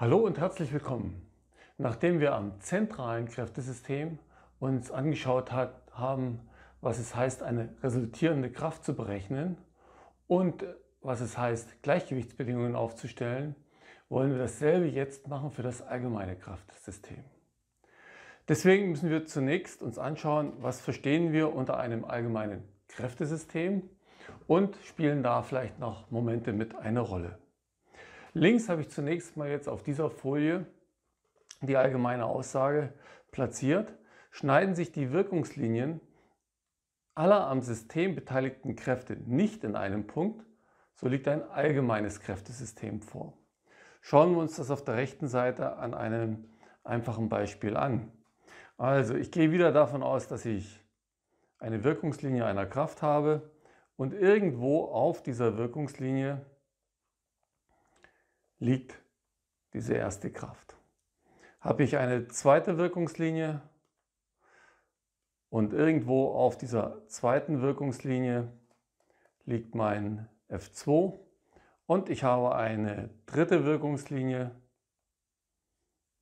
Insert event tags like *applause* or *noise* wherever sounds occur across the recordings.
Hallo und herzlich willkommen. Nachdem wir am zentralen Kräftesystem uns angeschaut hat, haben, was es heißt, eine resultierende Kraft zu berechnen und äh, was es heißt, Gleichgewichtsbedingungen aufzustellen, wollen wir dasselbe jetzt machen für das allgemeine Kraftsystem. Deswegen müssen wir zunächst uns anschauen, was verstehen wir unter einem allgemeinen Kräftesystem und spielen da vielleicht noch Momente mit einer Rolle. Links habe ich zunächst mal jetzt auf dieser Folie die allgemeine Aussage platziert. Schneiden sich die Wirkungslinien aller am System beteiligten Kräfte nicht in einem Punkt, so liegt ein allgemeines Kräftesystem vor. Schauen wir uns das auf der rechten Seite an einem einfachen Beispiel an. Also ich gehe wieder davon aus, dass ich eine Wirkungslinie einer Kraft habe und irgendwo auf dieser Wirkungslinie liegt diese erste Kraft. Habe ich eine zweite Wirkungslinie und irgendwo auf dieser zweiten Wirkungslinie liegt mein F2 und ich habe eine dritte Wirkungslinie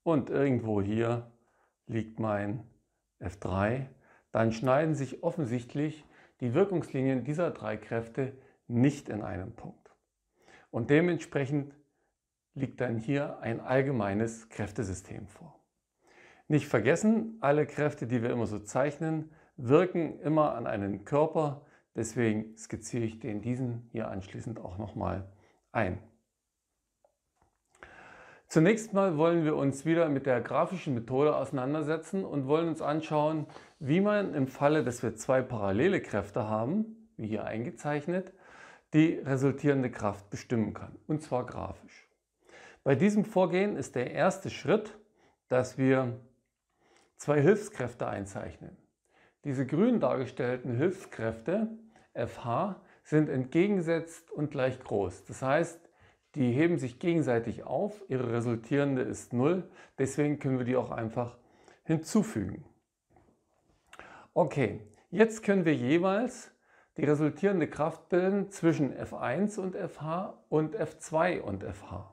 und irgendwo hier liegt mein F3, dann schneiden sich offensichtlich die Wirkungslinien dieser drei Kräfte nicht in einem Punkt. Und dementsprechend liegt dann hier ein allgemeines Kräftesystem vor. Nicht vergessen, alle Kräfte, die wir immer so zeichnen, wirken immer an einen Körper. Deswegen skizziere ich den diesen hier anschließend auch nochmal ein. Zunächst mal wollen wir uns wieder mit der grafischen Methode auseinandersetzen und wollen uns anschauen, wie man im Falle, dass wir zwei parallele Kräfte haben, wie hier eingezeichnet, die resultierende Kraft bestimmen kann, und zwar grafisch. Bei diesem Vorgehen ist der erste Schritt, dass wir zwei Hilfskräfte einzeichnen. Diese grün dargestellten Hilfskräfte, FH, sind entgegengesetzt und gleich groß. Das heißt, die heben sich gegenseitig auf, ihre resultierende ist 0, deswegen können wir die auch einfach hinzufügen. Okay, jetzt können wir jeweils die resultierende Kraft bilden zwischen F1 und FH und F2 und FH.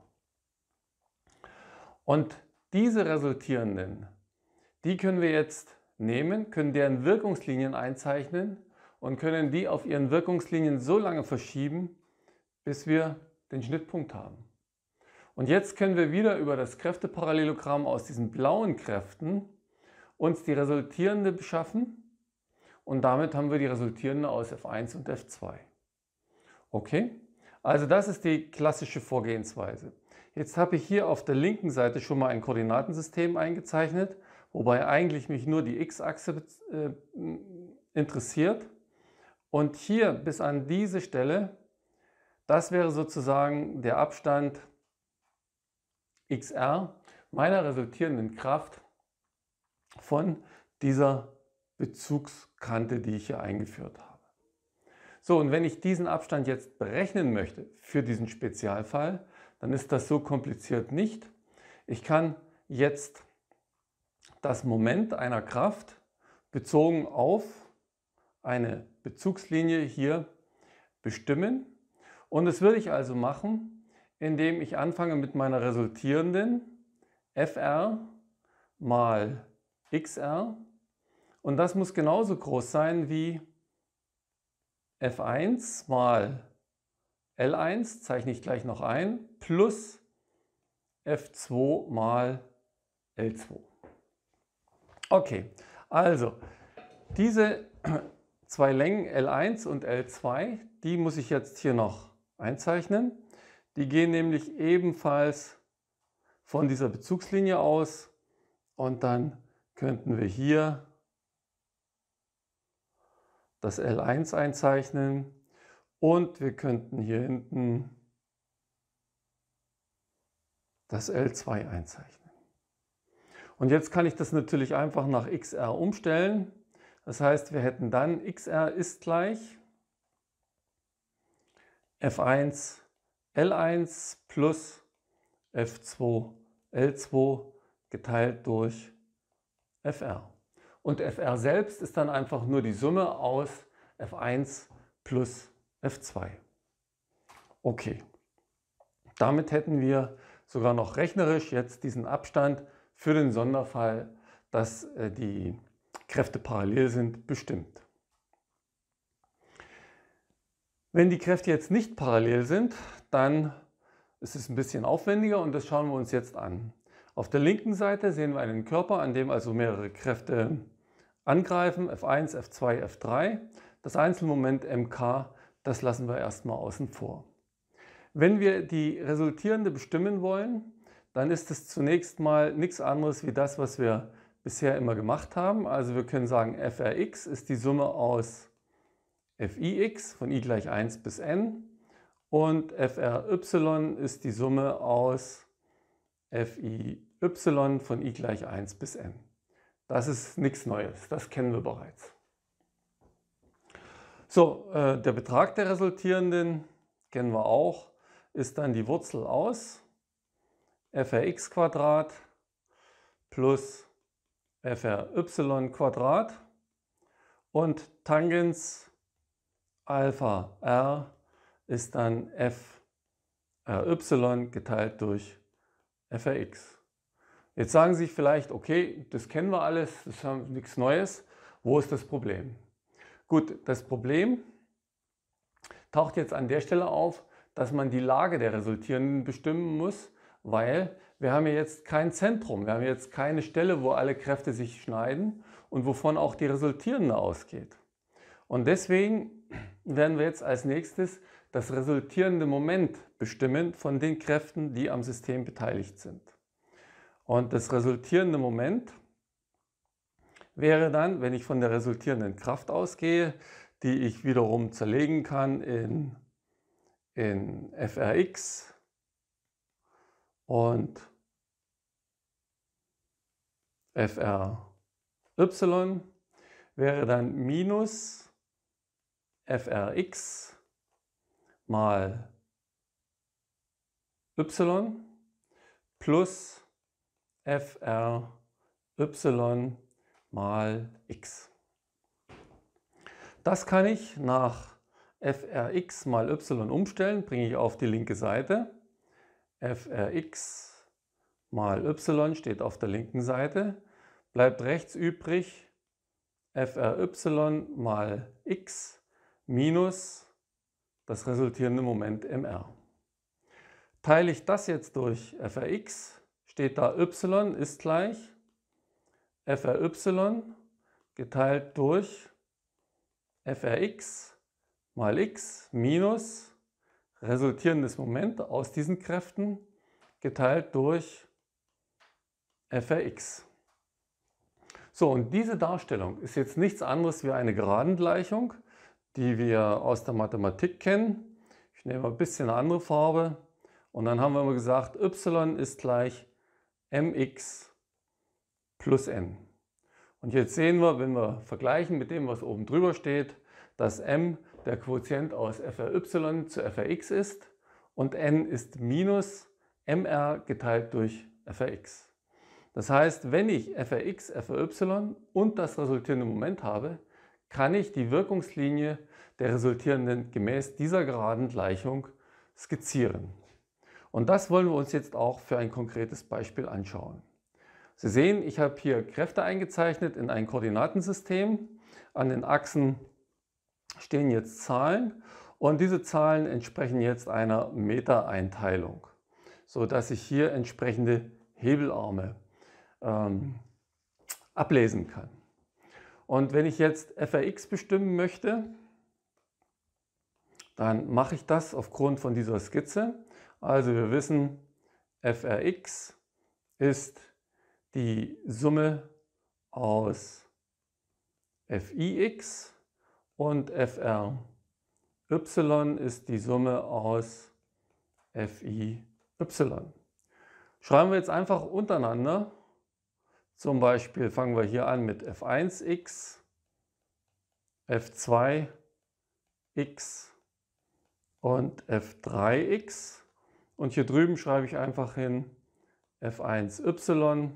Und diese resultierenden, die können wir jetzt nehmen, können deren Wirkungslinien einzeichnen und können die auf ihren Wirkungslinien so lange verschieben, bis wir den Schnittpunkt haben. Und jetzt können wir wieder über das Kräfteparallelogramm aus diesen blauen Kräften uns die resultierende beschaffen und damit haben wir die resultierende aus F1 und F2. Okay, also das ist die klassische Vorgehensweise. Jetzt habe ich hier auf der linken Seite schon mal ein Koordinatensystem eingezeichnet, wobei eigentlich mich nur die x-Achse äh, interessiert. Und hier bis an diese Stelle, das wäre sozusagen der Abstand xr meiner resultierenden Kraft von dieser Bezugskante, die ich hier eingeführt habe. So, und wenn ich diesen Abstand jetzt berechnen möchte für diesen Spezialfall, dann ist das so kompliziert nicht. Ich kann jetzt das Moment einer Kraft bezogen auf eine Bezugslinie hier bestimmen. Und das würde ich also machen, indem ich anfange mit meiner resultierenden fr mal xr. Und das muss genauso groß sein wie f1 mal l1, zeichne ich gleich noch ein, plus F2 mal L2. Okay, also diese *clears throat* zwei Längen L1 und L2, die muss ich jetzt hier noch einzeichnen. Die gehen nämlich ebenfalls von dieser Bezugslinie aus und dann könnten wir hier das L1 einzeichnen und wir könnten hier hinten das L2 einzeichnen. Und jetzt kann ich das natürlich einfach nach XR umstellen. Das heißt, wir hätten dann XR ist gleich F1 L1 plus F2 L2 geteilt durch FR. Und FR selbst ist dann einfach nur die Summe aus F1 plus F2. Okay, damit hätten wir sogar noch rechnerisch jetzt diesen Abstand für den Sonderfall, dass äh, die Kräfte parallel sind, bestimmt. Wenn die Kräfte jetzt nicht parallel sind, dann ist es ein bisschen aufwendiger und das schauen wir uns jetzt an. Auf der linken Seite sehen wir einen Körper, an dem also mehrere Kräfte angreifen, F1, F2, F3. Das Einzelmoment MK, das lassen wir erstmal außen vor. Wenn wir die resultierende bestimmen wollen, dann ist es zunächst mal nichts anderes wie das, was wir bisher immer gemacht haben. Also wir können sagen, frx ist die Summe aus fix von i gleich 1 bis n und fry ist die Summe aus fiy von i gleich 1 bis n. Das ist nichts Neues, das kennen wir bereits. So, äh, der Betrag der resultierenden kennen wir auch ist dann die Wurzel aus frx Quadrat plus fry Quadrat und Tangens Alpha r ist dann fry geteilt durch frx. Jetzt sagen Sie sich vielleicht, okay, das kennen wir alles, das haben nichts Neues. Wo ist das Problem? Gut, das Problem taucht jetzt an der Stelle auf, dass man die Lage der Resultierenden bestimmen muss, weil wir haben ja jetzt kein Zentrum, wir haben jetzt keine Stelle, wo alle Kräfte sich schneiden und wovon auch die Resultierende ausgeht. Und deswegen werden wir jetzt als nächstes das resultierende Moment bestimmen von den Kräften, die am System beteiligt sind. Und das resultierende Moment wäre dann, wenn ich von der resultierenden Kraft ausgehe, die ich wiederum zerlegen kann in in FRX und FRY wäre dann minus FRX mal y plus FRY mal x. Das kann ich nach frx mal y umstellen, bringe ich auf die linke Seite. frx mal y steht auf der linken Seite. Bleibt rechts übrig fry mal x minus das resultierende Moment mr. Teile ich das jetzt durch frx, steht da y ist gleich fry geteilt durch frx mal x minus resultierendes Moment aus diesen Kräften geteilt durch Frx. So, und diese Darstellung ist jetzt nichts anderes wie eine Geradengleichung, die wir aus der Mathematik kennen. Ich nehme ein bisschen eine andere Farbe und dann haben wir immer gesagt, y ist gleich mx plus n. Und jetzt sehen wir, wenn wir vergleichen mit dem, was oben drüber steht, dass m der Quotient aus fry zu frx ist und n ist minus mr geteilt durch frx. Das heißt, wenn ich frx, fry und das resultierende Moment habe, kann ich die Wirkungslinie der resultierenden gemäß dieser geraden Gleichung skizzieren. Und das wollen wir uns jetzt auch für ein konkretes Beispiel anschauen. Sie sehen, ich habe hier Kräfte eingezeichnet in ein Koordinatensystem an den Achsen stehen jetzt Zahlen und diese Zahlen entsprechen jetzt einer Meta-Einteilung, sodass ich hier entsprechende Hebelarme ähm, ablesen kann. Und wenn ich jetzt FRX bestimmen möchte, dann mache ich das aufgrund von dieser Skizze. Also wir wissen, FRX ist die Summe aus FIX und fr. y ist die Summe aus fi, y. Schreiben wir jetzt einfach untereinander. Zum Beispiel fangen wir hier an mit f1x, f2x und f3x. Und hier drüben schreibe ich einfach hin f1y,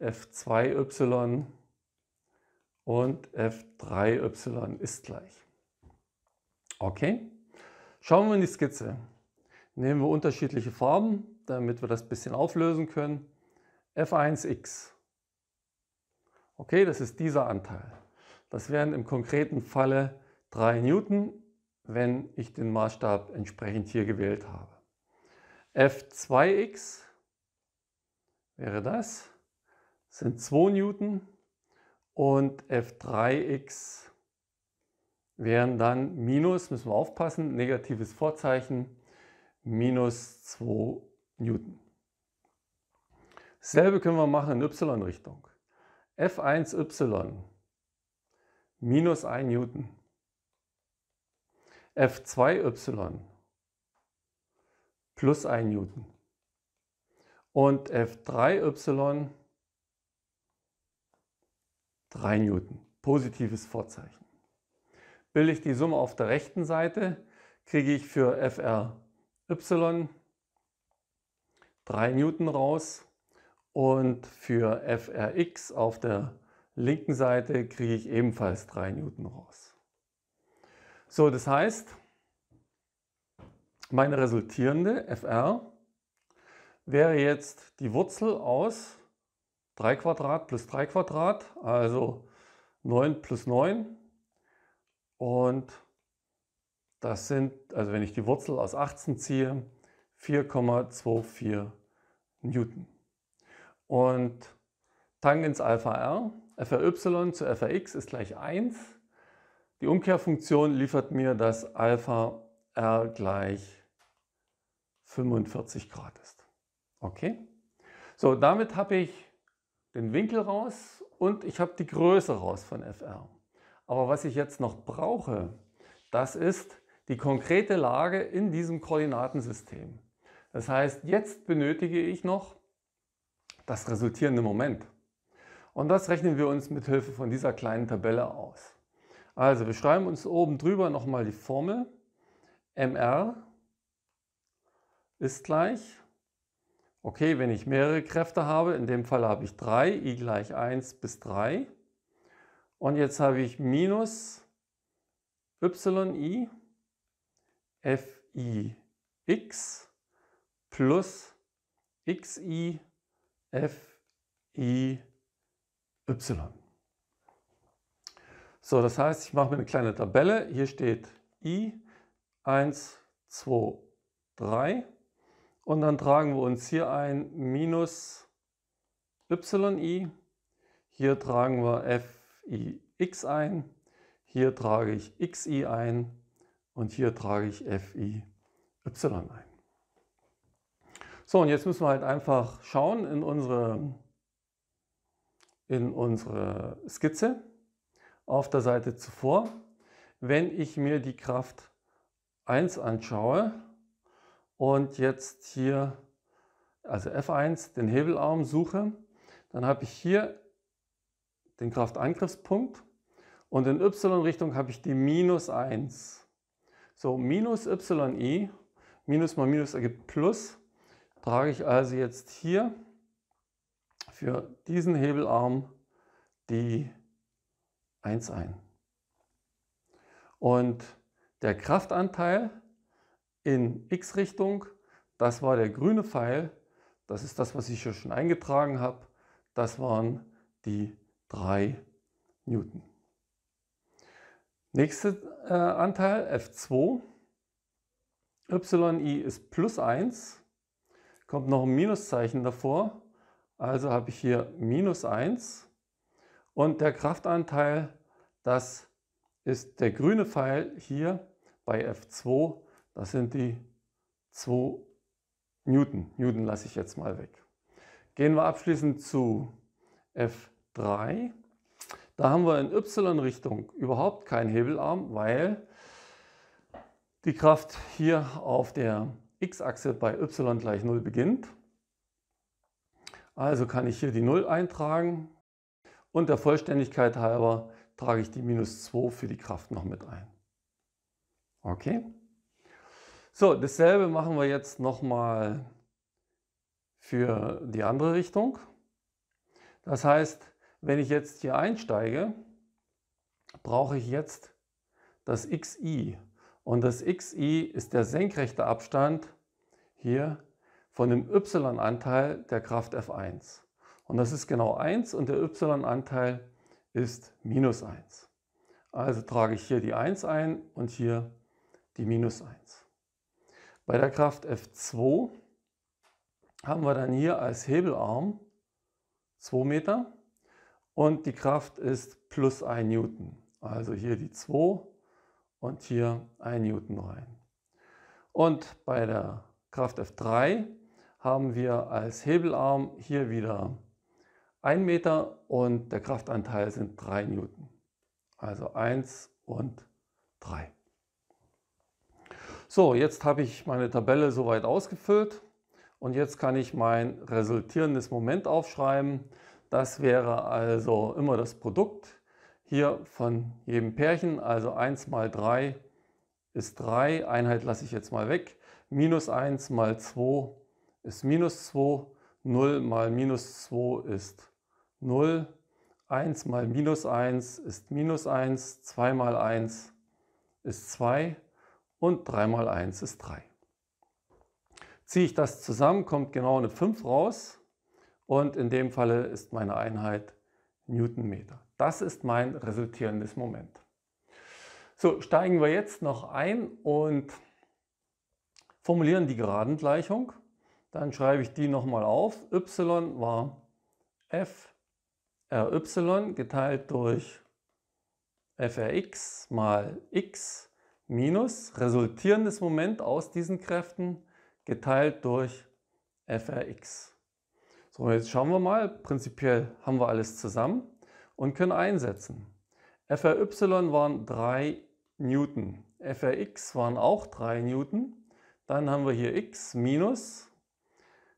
f2y und F3y ist gleich. Okay, schauen wir in die Skizze. Nehmen wir unterschiedliche Farben, damit wir das ein bisschen auflösen können. F1x. Okay, das ist dieser Anteil. Das wären im konkreten Falle 3 Newton, wenn ich den Maßstab entsprechend hier gewählt habe. F2x wäre das, sind 2 Newton und F3x wären dann minus, müssen wir aufpassen, negatives Vorzeichen, minus 2 Newton. Dasselbe können wir machen in y-Richtung. F1y minus 1 Newton. F2y plus 1 Newton. Und F3y minus Newton. 3 Newton. Positives Vorzeichen. Bilde ich die Summe auf der rechten Seite, kriege ich für FRY 3 Newton raus und für FRX auf der linken Seite kriege ich ebenfalls 3 Newton raus. So, das heißt, meine resultierende FR wäre jetzt die Wurzel aus 3 Quadrat plus 3 Quadrat, also 9 plus 9. Und das sind, also wenn ich die Wurzel aus 18 ziehe, 4,24 Newton. Und Tangens Alpha R, FRY zu FRX ist gleich 1. Die Umkehrfunktion liefert mir, dass Alpha R gleich 45 Grad ist. Okay? So, damit habe ich den Winkel raus und ich habe die Größe raus von FR. Aber was ich jetzt noch brauche, das ist die konkrete Lage in diesem Koordinatensystem. Das heißt, jetzt benötige ich noch das resultierende Moment. Und das rechnen wir uns mit Hilfe von dieser kleinen Tabelle aus. Also wir schreiben uns oben drüber nochmal die Formel. mr ist gleich Okay, wenn ich mehrere Kräfte habe, in dem Fall habe ich 3, i gleich 1 bis 3. Und jetzt habe ich minus yi fi x plus xi fi y. So, das heißt, ich mache mir eine kleine Tabelle. Hier steht i 1, 2, 3 und dann tragen wir uns hier ein minus yi. Hier tragen wir fix ein. Hier trage ich xi ein. Und hier trage ich fiy ein. So, und jetzt müssen wir halt einfach schauen in unsere, in unsere Skizze auf der Seite zuvor. Wenn ich mir die Kraft 1 anschaue, und jetzt hier, also F1, den Hebelarm suche, dann habe ich hier den Kraftangriffspunkt und in Y-Richtung habe ich die minus 1. So, minus YI, minus mal minus ergibt plus, trage ich also jetzt hier für diesen Hebelarm die 1 ein. Und der Kraftanteil in X-Richtung. Das war der grüne Pfeil. Das ist das, was ich hier schon eingetragen habe. Das waren die 3 Newton. Nächster äh, Anteil F2. YI ist plus 1. Kommt noch ein Minuszeichen davor. Also habe ich hier minus 1. Und der Kraftanteil, das ist der grüne Pfeil hier bei F2 das sind die 2 Newton. Newton lasse ich jetzt mal weg. Gehen wir abschließend zu F3. Da haben wir in Y-Richtung überhaupt keinen Hebelarm, weil die Kraft hier auf der X-Achse bei Y gleich 0 beginnt. Also kann ich hier die 0 eintragen und der Vollständigkeit halber trage ich die minus 2 für die Kraft noch mit ein. Okay? So, dasselbe machen wir jetzt nochmal für die andere Richtung. Das heißt, wenn ich jetzt hier einsteige, brauche ich jetzt das xi. Und das xi ist der senkrechte Abstand hier von dem y-Anteil der Kraft F1. Und das ist genau 1 und der y-Anteil ist minus 1. Also trage ich hier die 1 ein und hier die minus 1. Bei der Kraft F2 haben wir dann hier als Hebelarm 2 Meter und die Kraft ist plus 1 Newton. Also hier die 2 und hier 1 Newton rein. Und bei der Kraft F3 haben wir als Hebelarm hier wieder 1 Meter und der Kraftanteil sind 3 Newton. Also 1 und 3. So, jetzt habe ich meine Tabelle soweit ausgefüllt und jetzt kann ich mein resultierendes Moment aufschreiben. Das wäre also immer das Produkt hier von jedem Pärchen, also 1 mal 3 ist 3, Einheit lasse ich jetzt mal weg, minus 1 mal 2 ist minus 2, 0 mal minus 2 ist 0, 1 mal minus 1 ist minus 1, 2 mal 1 ist 2, und 3 mal 1 ist 3. Ziehe ich das zusammen, kommt genau eine 5 raus und in dem Falle ist meine Einheit Newtonmeter. Das ist mein resultierendes Moment. So, steigen wir jetzt noch ein und formulieren die Geradengleichung. Dann schreibe ich die nochmal auf. y war f ry geteilt durch frx mal x minus resultierendes Moment aus diesen Kräften geteilt durch Frx. So, jetzt schauen wir mal. Prinzipiell haben wir alles zusammen und können einsetzen. Fry waren 3 Newton. Frx waren auch 3 Newton. Dann haben wir hier x minus.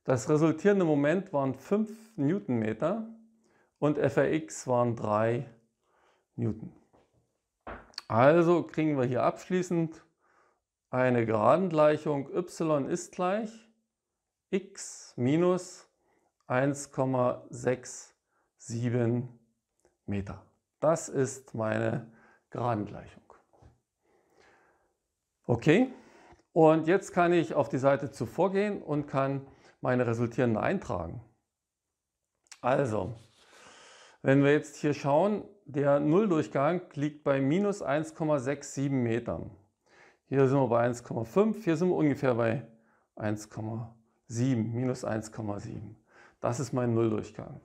Das resultierende Moment waren 5 Newtonmeter und Frx waren 3 Newton. Also kriegen wir hier abschließend eine Geradengleichung y ist gleich x minus 1,67 Meter. Das ist meine Geradengleichung. Okay, und jetzt kann ich auf die Seite zuvor gehen und kann meine resultierenden eintragen. Also, wenn wir jetzt hier schauen, der Nulldurchgang liegt bei minus 1,67 Metern. Hier sind wir bei 1,5, hier sind wir ungefähr bei 1,7, minus 1,7. Das ist mein Nulldurchgang.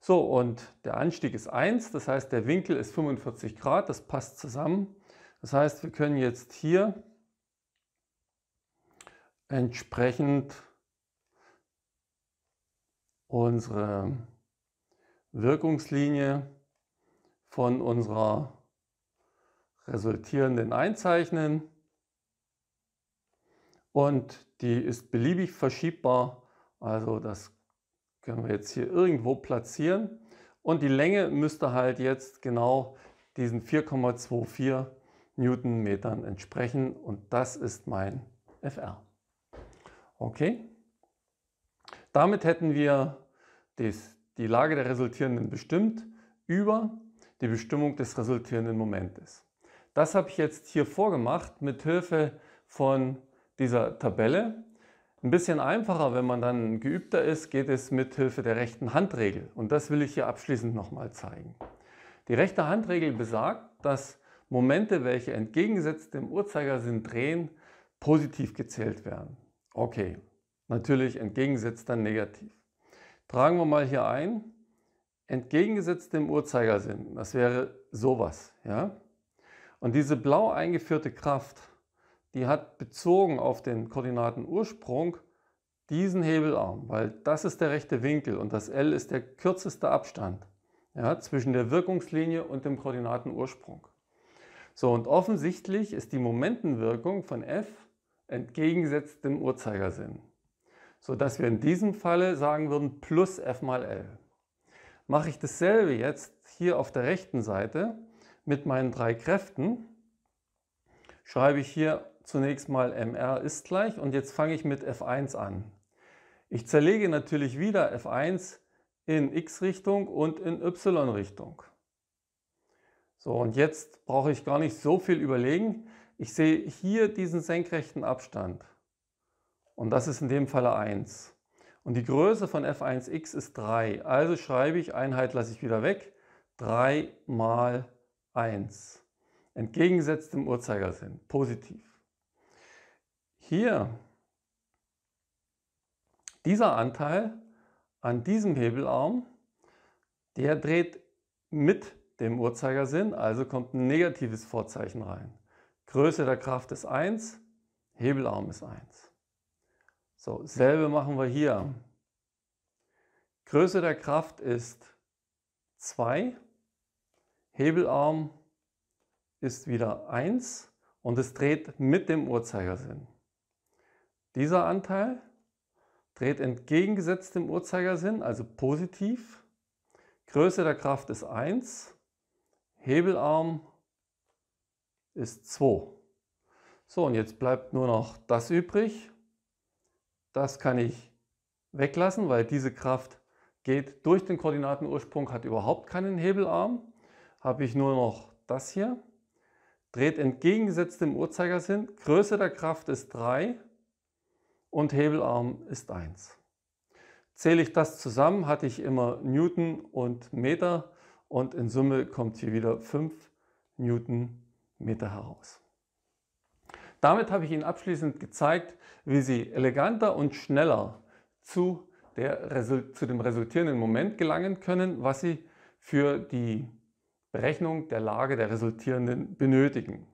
So, und der Anstieg ist 1, das heißt, der Winkel ist 45 Grad, das passt zusammen. Das heißt, wir können jetzt hier entsprechend unsere Wirkungslinie von unserer resultierenden einzeichnen und die ist beliebig verschiebbar, also das können wir jetzt hier irgendwo platzieren und die Länge müsste halt jetzt genau diesen 4,24 Newtonmetern entsprechen und das ist mein FR. Okay, damit hätten wir dies, die Lage der Resultierenden bestimmt über die Bestimmung des resultierenden Momentes. Das habe ich jetzt hier vorgemacht mit Hilfe von dieser Tabelle. Ein bisschen einfacher, wenn man dann geübter ist, geht es mit Hilfe der rechten Handregel. Und das will ich hier abschließend nochmal zeigen. Die rechte Handregel besagt, dass Momente, welche entgegengesetzt dem Uhrzeigersinn drehen, positiv gezählt werden. Okay, natürlich entgegengesetzt dann negativ. Tragen wir mal hier ein, entgegengesetzt dem Uhrzeigersinn. Das wäre sowas. Ja? Und diese blau eingeführte Kraft, die hat bezogen auf den Koordinatenursprung diesen Hebelarm, weil das ist der rechte Winkel und das L ist der kürzeste Abstand ja, zwischen der Wirkungslinie und dem Koordinatenursprung. So, und offensichtlich ist die Momentenwirkung von F entgegengesetzt dem Uhrzeigersinn, sodass wir in diesem Falle sagen würden plus F mal L mache ich dasselbe jetzt hier auf der rechten Seite mit meinen drei Kräften. Schreibe ich hier zunächst mal mr ist gleich und jetzt fange ich mit f1 an. Ich zerlege natürlich wieder f1 in x-Richtung und in y-Richtung. So, und jetzt brauche ich gar nicht so viel überlegen. Ich sehe hier diesen senkrechten Abstand. Und das ist in dem Falle 1. Und die Größe von f1x ist 3. Also schreibe ich, Einheit lasse ich wieder weg, 3 mal 1. Entgegengesetzt im Uhrzeigersinn, positiv. Hier, dieser Anteil an diesem Hebelarm, der dreht mit dem Uhrzeigersinn, also kommt ein negatives Vorzeichen rein. Größe der Kraft ist 1, Hebelarm ist 1. So, selbe machen wir hier. Größe der Kraft ist 2, Hebelarm ist wieder 1 und es dreht mit dem Uhrzeigersinn. Dieser Anteil dreht entgegengesetzt dem Uhrzeigersinn, also positiv. Größe der Kraft ist 1, Hebelarm ist 2. So, und jetzt bleibt nur noch das übrig. Das kann ich weglassen, weil diese Kraft geht durch den Koordinatenursprung, hat überhaupt keinen Hebelarm. Habe ich nur noch das hier. Dreht entgegengesetzt dem Uhrzeigersinn. Größe der Kraft ist 3 und Hebelarm ist 1. Zähle ich das zusammen, hatte ich immer Newton und Meter und in Summe kommt hier wieder 5 Newton Meter heraus. Damit habe ich Ihnen abschließend gezeigt, wie Sie eleganter und schneller zu, der, zu dem resultierenden Moment gelangen können, was Sie für die Berechnung der Lage der Resultierenden benötigen.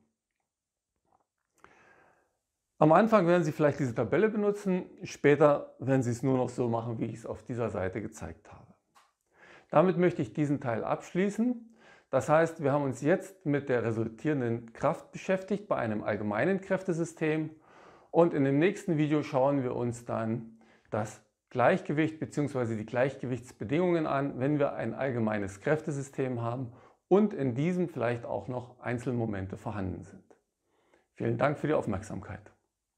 Am Anfang werden Sie vielleicht diese Tabelle benutzen, später werden Sie es nur noch so machen, wie ich es auf dieser Seite gezeigt habe. Damit möchte ich diesen Teil abschließen das heißt, wir haben uns jetzt mit der resultierenden Kraft beschäftigt bei einem allgemeinen Kräftesystem und in dem nächsten Video schauen wir uns dann das Gleichgewicht bzw. die Gleichgewichtsbedingungen an, wenn wir ein allgemeines Kräftesystem haben und in diesem vielleicht auch noch Einzelmomente vorhanden sind. Vielen Dank für die Aufmerksamkeit.